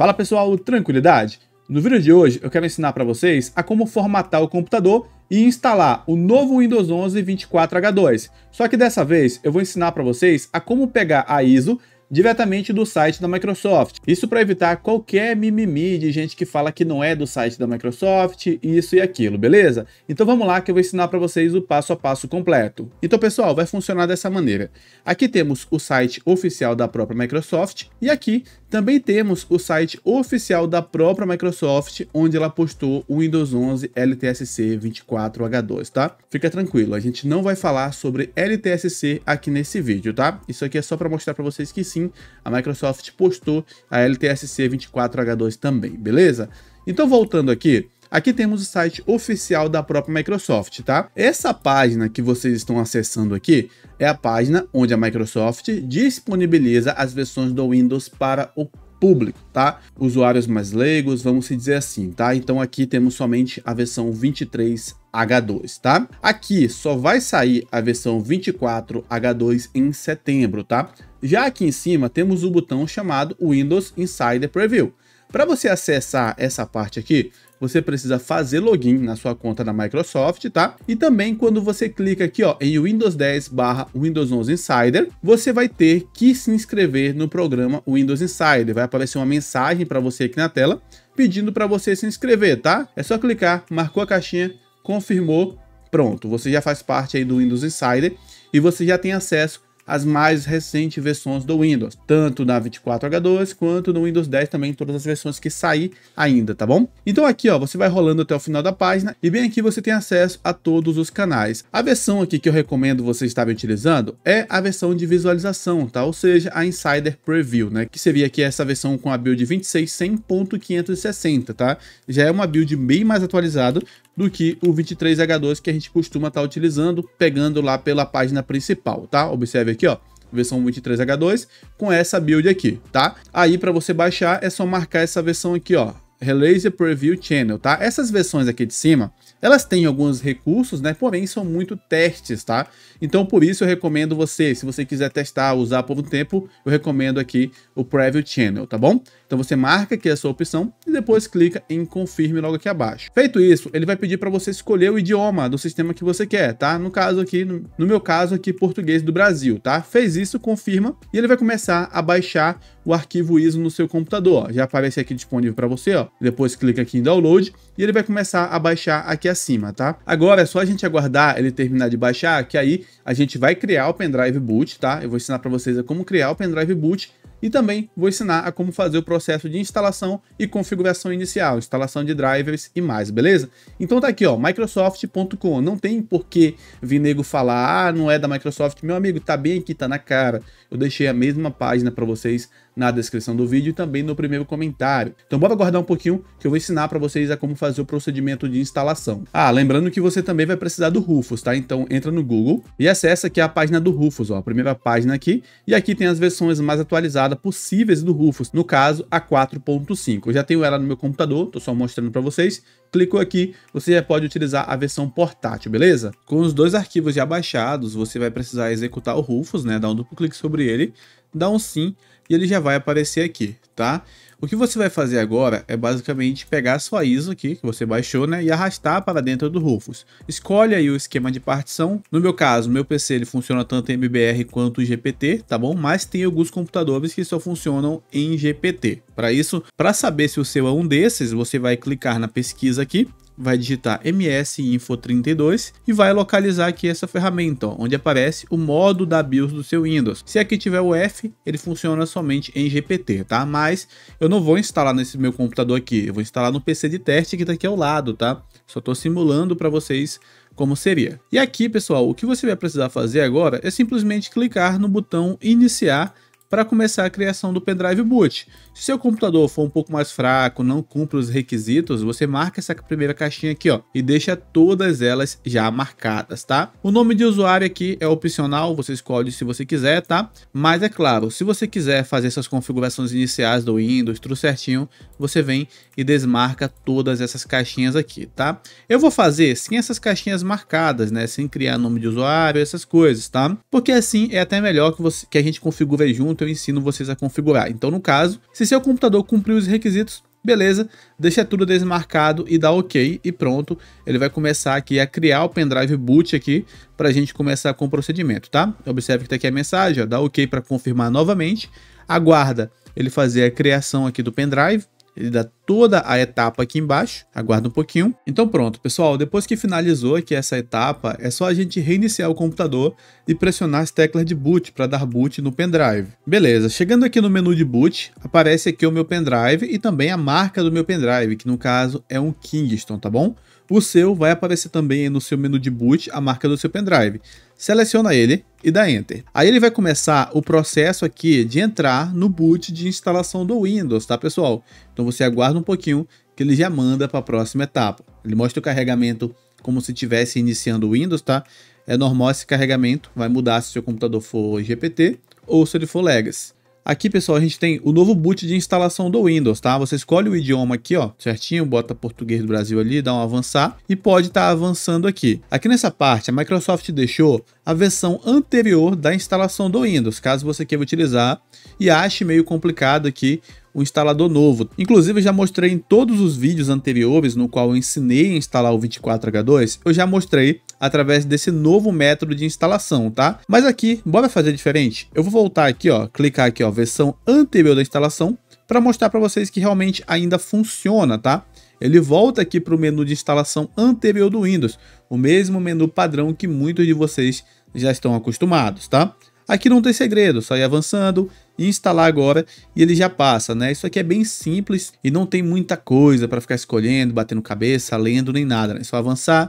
Fala pessoal, tranquilidade? No vídeo de hoje eu quero ensinar para vocês a como formatar o computador e instalar o novo Windows 11 24H2. Só que dessa vez eu vou ensinar para vocês a como pegar a ISO diretamente do site da Microsoft. Isso para evitar qualquer mimimi de gente que fala que não é do site da Microsoft, isso e aquilo, beleza? Então vamos lá que eu vou ensinar para vocês o passo a passo completo. Então pessoal, vai funcionar dessa maneira. Aqui temos o site oficial da própria Microsoft e aqui também temos o site oficial da própria Microsoft, onde ela postou o Windows 11 LTSC 24H2, tá? Fica tranquilo, a gente não vai falar sobre LTSC aqui nesse vídeo, tá? Isso aqui é só para mostrar para vocês que sim, a Microsoft postou a LTSC 24H2 também, beleza? Então voltando aqui, Aqui temos o site oficial da própria Microsoft, tá? Essa página que vocês estão acessando aqui é a página onde a Microsoft disponibiliza as versões do Windows para o público, tá? Usuários mais leigos, vamos se dizer assim, tá? Então aqui temos somente a versão 23 H2, tá? Aqui só vai sair a versão 24 H2 em setembro, tá? Já aqui em cima temos o botão chamado Windows Insider Preview. Para você acessar essa parte aqui, você precisa fazer login na sua conta da Microsoft, tá? E também quando você clica aqui ó, em Windows 10 barra Windows 11 Insider, você vai ter que se inscrever no programa Windows Insider. Vai aparecer uma mensagem para você aqui na tela pedindo para você se inscrever, tá? É só clicar, marcou a caixinha, confirmou, pronto. Você já faz parte aí do Windows Insider e você já tem acesso as mais recentes versões do Windows, tanto na 24H2 quanto no Windows 10 também, todas as versões que sair ainda, tá bom? Então aqui, ó, você vai rolando até o final da página e bem aqui você tem acesso a todos os canais. A versão aqui que eu recomendo você estarem utilizando é a versão de visualização, tá? Ou seja, a Insider Preview, né? Que seria aqui essa versão com a build 26100.560, tá? Já é uma build bem mais atualizada, do que o 23H2 que a gente costuma estar tá utilizando, pegando lá pela página principal, tá? Observe aqui, ó versão 23H2 com essa build aqui, tá? Aí para você baixar é só marcar essa versão aqui, ó, Release Preview Channel, tá? Essas versões aqui de cima, elas têm alguns recursos, né? Porém, são muito testes, tá? Então, por isso eu recomendo você, se você quiser testar, usar por um tempo, eu recomendo aqui o Preview Channel, tá bom? Então você marca aqui a sua opção e depois clica em confirme logo aqui abaixo. Feito isso, ele vai pedir para você escolher o idioma do sistema que você quer, tá? No caso aqui, no meu caso aqui, português do Brasil, tá? Fez isso, confirma e ele vai começar a baixar o arquivo ISO no seu computador. Ó. Já aparece aqui disponível para você, ó. Depois clica aqui em download e ele vai começar a baixar aqui acima, tá? Agora é só a gente aguardar ele terminar de baixar, que aí a gente vai criar o pendrive boot, tá? Eu vou ensinar para vocês é como criar o pendrive boot e também vou ensinar a como fazer o processo de instalação e configuração inicial, instalação de drivers e mais, beleza? Então tá aqui, ó, microsoft.com. Não tem por que vir nego falar, ah, não é da Microsoft. Meu amigo, tá bem aqui, tá na cara. Eu deixei a mesma página para vocês na descrição do vídeo e também no primeiro comentário. Então bora aguardar um pouquinho que eu vou ensinar para vocês a como fazer o procedimento de instalação. Ah, lembrando que você também vai precisar do Rufus, tá? Então entra no Google e acessa aqui a página do Rufus, ó, a primeira página aqui. E aqui tem as versões mais atualizadas possíveis do Rufus, no caso a 4.5. já tenho ela no meu computador, estou só mostrando para vocês. Clicou aqui, você já pode utilizar a versão portátil, beleza? Com os dois arquivos já baixados, você vai precisar executar o Rufus, né? Dá um duplo clique sobre ele, dá um sim e ele já vai aparecer aqui, tá? O que você vai fazer agora é basicamente pegar a sua ISO aqui, que você baixou, né, e arrastar para dentro do Rufus. Escolhe aí o esquema de partição. No meu caso, meu PC ele funciona tanto em MBR quanto em GPT, tá bom? Mas tem alguns computadores que só funcionam em GPT. Para isso, para saber se o seu é um desses, você vai clicar na pesquisa aqui, vai digitar msinfo32 e vai localizar aqui essa ferramenta, ó, onde aparece o modo da BIOS do seu Windows. Se aqui tiver o F, ele funciona somente em GPT, tá? Mas eu não vou instalar nesse meu computador aqui, eu vou instalar no PC de teste que tá aqui ao lado, tá? Só estou simulando para vocês como seria. E aqui, pessoal, o que você vai precisar fazer agora é simplesmente clicar no botão iniciar para começar a criação do pendrive boot. Se seu computador for um pouco mais fraco, não cumpre os requisitos, você marca essa primeira caixinha aqui ó, e deixa todas elas já marcadas, tá? O nome de usuário aqui é opcional, você escolhe se você quiser, tá? Mas é claro, se você quiser fazer essas configurações iniciais do Windows, tudo certinho, você vem e desmarca todas essas caixinhas aqui, tá? Eu vou fazer sem essas caixinhas marcadas, né? Sem criar nome de usuário, essas coisas, tá? Porque assim é até melhor que, você, que a gente configure junto eu ensino vocês a configurar. Então, no caso, se seu computador cumpriu os requisitos, beleza, deixa tudo desmarcado e dá ok e pronto, ele vai começar aqui a criar o pendrive boot aqui para a gente começar com o procedimento, tá? Observe que tá aqui a mensagem, ó, dá ok para confirmar novamente, aguarda ele fazer a criação aqui do pendrive, ele dá toda a etapa aqui embaixo, aguarda um pouquinho. Então pronto, pessoal, depois que finalizou aqui essa etapa, é só a gente reiniciar o computador e pressionar as teclas de boot para dar boot no pendrive. Beleza, chegando aqui no menu de boot, aparece aqui o meu pendrive e também a marca do meu pendrive, que no caso é um Kingston, tá bom? O seu vai aparecer também no seu menu de boot a marca do seu pendrive. Seleciona ele, e dá Enter. Aí ele vai começar o processo aqui de entrar no boot de instalação do Windows, tá pessoal? Então você aguarda um pouquinho que ele já manda para a próxima etapa. Ele mostra o carregamento como se estivesse iniciando o Windows, tá? É normal esse carregamento, vai mudar se seu computador for GPT ou se ele for Legacy. Aqui, pessoal, a gente tem o novo boot de instalação do Windows, tá? Você escolhe o idioma aqui, ó, certinho, bota português do Brasil ali, dá um avançar e pode estar tá avançando aqui. Aqui nessa parte, a Microsoft deixou a versão anterior da instalação do Windows, caso você queira utilizar e ache meio complicado aqui o instalador novo. Inclusive, eu já mostrei em todos os vídeos anteriores no qual eu ensinei a instalar o 24H2, eu já mostrei através desse novo método de instalação, tá? Mas aqui, bora fazer diferente? Eu vou voltar aqui, ó, clicar aqui, ó, versão anterior da instalação, para mostrar para vocês que realmente ainda funciona, tá? Ele volta aqui para o menu de instalação anterior do Windows, o mesmo menu padrão que muitos de vocês já estão acostumados, tá? Aqui não tem segredo, só ir avançando, instalar agora e ele já passa, né? Isso aqui é bem simples e não tem muita coisa para ficar escolhendo, batendo cabeça, lendo nem nada, né? É só avançar,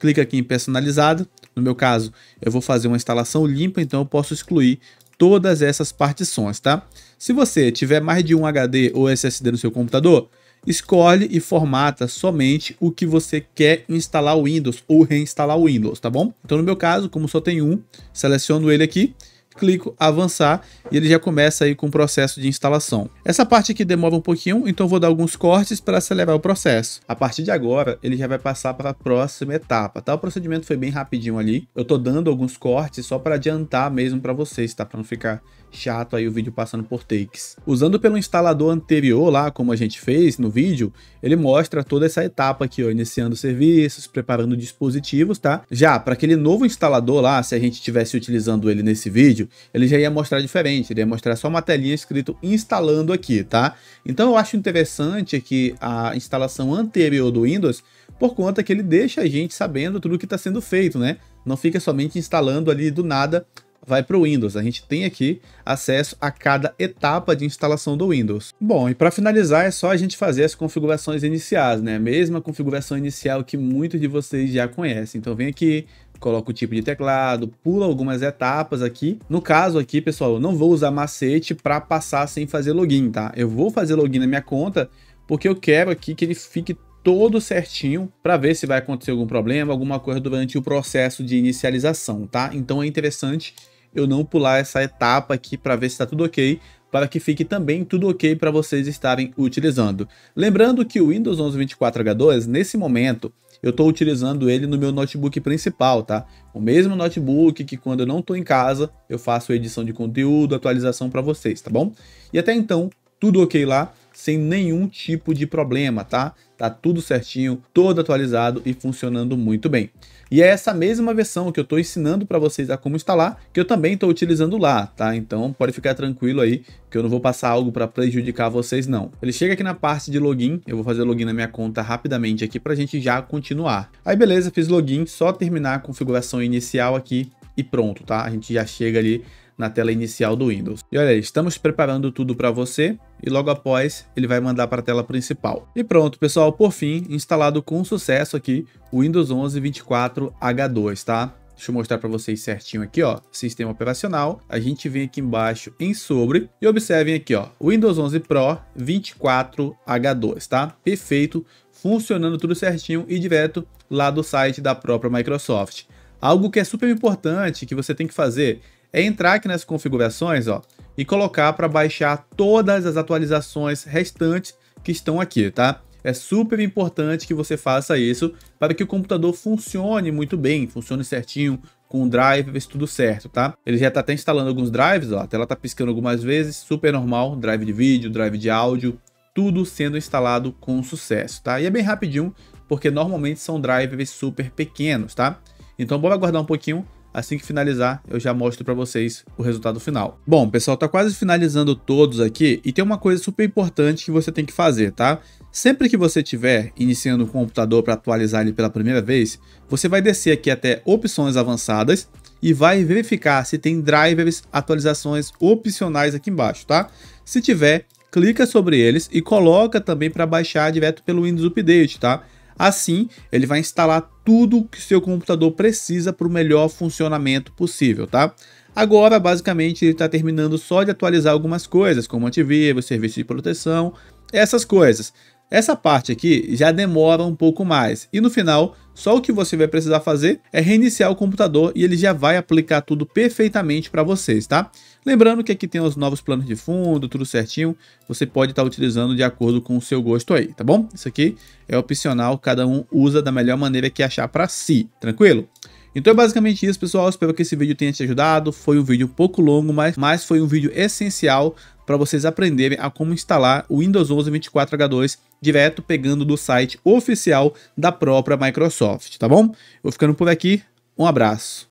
clica aqui em personalizado. No meu caso, eu vou fazer uma instalação limpa, então eu posso excluir todas essas partições, tá? Se você tiver mais de um HD ou SSD no seu computador, escolhe e formata somente o que você quer instalar o Windows ou reinstalar o Windows, tá bom? Então no meu caso, como só tem um, seleciono ele aqui clico avançar e ele já começa aí com o processo de instalação. Essa parte aqui demora um pouquinho, então vou dar alguns cortes para acelerar o processo. A partir de agora, ele já vai passar para a próxima etapa, tá? O procedimento foi bem rapidinho ali. Eu tô dando alguns cortes só para adiantar mesmo para vocês, tá? Para não ficar chato aí o vídeo passando por takes. Usando pelo instalador anterior lá, como a gente fez no vídeo, ele mostra toda essa etapa aqui, ó, iniciando serviços, preparando dispositivos, tá? Já para aquele novo instalador lá, se a gente estivesse utilizando ele nesse vídeo, vídeo, ele já ia mostrar diferente, ele ia mostrar só uma telinha escrito instalando aqui, tá? Então eu acho interessante que a instalação anterior do Windows, por conta que ele deixa a gente sabendo tudo que está sendo feito, né? Não fica somente instalando ali do nada, vai para o Windows. A gente tem aqui acesso a cada etapa de instalação do Windows. Bom, e para finalizar é só a gente fazer as configurações iniciais, né? Mesma configuração inicial que muitos de vocês já conhecem. Então vem aqui, coloca o tipo de teclado, pula algumas etapas aqui. No caso aqui, pessoal, eu não vou usar macete para passar sem fazer login, tá? Eu vou fazer login na minha conta porque eu quero aqui que ele fique todo certinho para ver se vai acontecer algum problema, alguma coisa durante o processo de inicialização, tá? Então é interessante eu não pular essa etapa aqui para ver se está tudo ok, para que fique também tudo ok para vocês estarem utilizando. Lembrando que o Windows 11 24H2, nesse momento, eu estou utilizando ele no meu notebook principal, tá? O mesmo notebook que quando eu não estou em casa, eu faço edição de conteúdo, atualização para vocês, tá bom? E até então, tudo ok lá, sem nenhum tipo de problema, tá? tá tudo certinho, todo atualizado e funcionando muito bem. E é essa mesma versão que eu estou ensinando para vocês a como instalar, que eu também estou utilizando lá, tá? Então pode ficar tranquilo aí, que eu não vou passar algo para prejudicar vocês não. Ele chega aqui na parte de login, eu vou fazer login na minha conta rapidamente aqui para a gente já continuar. Aí beleza, fiz login, só terminar a configuração inicial aqui, e pronto, tá? A gente já chega ali na tela inicial do Windows. E olha aí, estamos preparando tudo para você e logo após ele vai mandar para a tela principal. E pronto, pessoal, por fim, instalado com sucesso aqui o Windows 11 24 H2, tá? Deixa eu mostrar para vocês certinho aqui, ó, sistema operacional. A gente vem aqui embaixo em sobre e observem aqui, ó, Windows 11 Pro 24H2, tá? Perfeito, funcionando tudo certinho e direto lá do site da própria Microsoft. Algo que é super importante que você tem que fazer é entrar aqui nas configurações ó, e colocar para baixar todas as atualizações restantes que estão aqui, tá? É super importante que você faça isso para que o computador funcione muito bem, funcione certinho, com o drivers, tudo certo, tá? Ele já está até instalando alguns drives, ó, a tela está piscando algumas vezes, super normal, drive de vídeo, drive de áudio, tudo sendo instalado com sucesso, tá? E é bem rapidinho, porque normalmente são drivers super pequenos, tá? Então bora aguardar um pouquinho Assim que finalizar, eu já mostro para vocês o resultado final. Bom, pessoal, tá quase finalizando todos aqui e tem uma coisa super importante que você tem que fazer, tá? Sempre que você tiver iniciando o computador para atualizar ele pela primeira vez, você vai descer aqui até opções avançadas e vai verificar se tem drivers, atualizações opcionais aqui embaixo, tá? Se tiver, clica sobre eles e coloca também para baixar direto pelo Windows Update, tá? Assim, ele vai instalar tudo que seu computador precisa para o melhor funcionamento possível, tá? Agora, basicamente, ele está terminando só de atualizar algumas coisas, como antivírus, serviço de proteção, essas coisas. Essa parte aqui já demora um pouco mais e no final só o que você vai precisar fazer é reiniciar o computador e ele já vai aplicar tudo perfeitamente para vocês, tá? Lembrando que aqui tem os novos planos de fundo, tudo certinho, você pode estar tá utilizando de acordo com o seu gosto aí, tá bom? Isso aqui é opcional, cada um usa da melhor maneira que achar para si, tranquilo? Então é basicamente isso, pessoal. Espero que esse vídeo tenha te ajudado. Foi um vídeo um pouco longo, mas, mas foi um vídeo essencial para vocês aprenderem a como instalar o Windows 11 24H2 direto pegando do site oficial da própria Microsoft, tá bom? Eu vou ficando por aqui, um abraço.